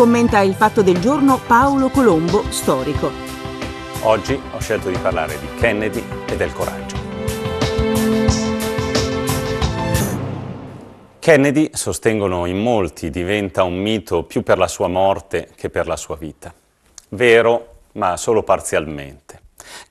commenta il fatto del giorno Paolo Colombo, storico. Oggi ho scelto di parlare di Kennedy e del coraggio. Kennedy, sostengono in molti, diventa un mito più per la sua morte che per la sua vita. Vero, ma solo parzialmente.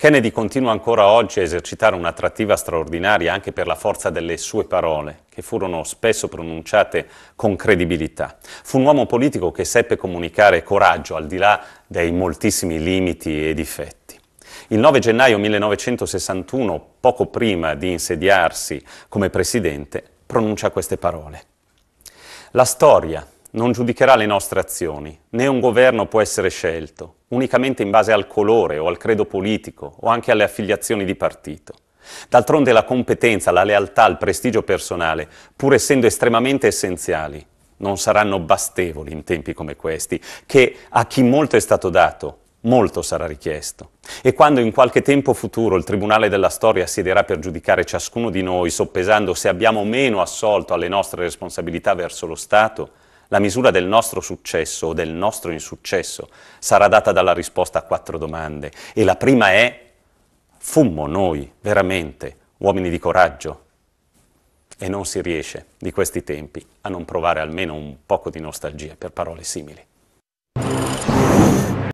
Kennedy continua ancora oggi a esercitare un'attrattiva straordinaria anche per la forza delle sue parole, che furono spesso pronunciate con credibilità. Fu un uomo politico che seppe comunicare coraggio al di là dei moltissimi limiti e difetti. Il 9 gennaio 1961, poco prima di insediarsi come presidente, pronuncia queste parole. La storia non giudicherà le nostre azioni, né un governo può essere scelto unicamente in base al colore o al credo politico o anche alle affiliazioni di partito. D'altronde la competenza, la lealtà, il prestigio personale, pur essendo estremamente essenziali, non saranno bastevoli in tempi come questi, che a chi molto è stato dato, molto sarà richiesto. E quando in qualche tempo futuro il Tribunale della Storia siederà per giudicare ciascuno di noi, soppesando se abbiamo o meno assolto alle nostre responsabilità verso lo Stato, la misura del nostro successo o del nostro insuccesso sarà data dalla risposta a quattro domande e la prima è fummo noi veramente uomini di coraggio? E non si riesce di questi tempi a non provare almeno un poco di nostalgia per parole simili.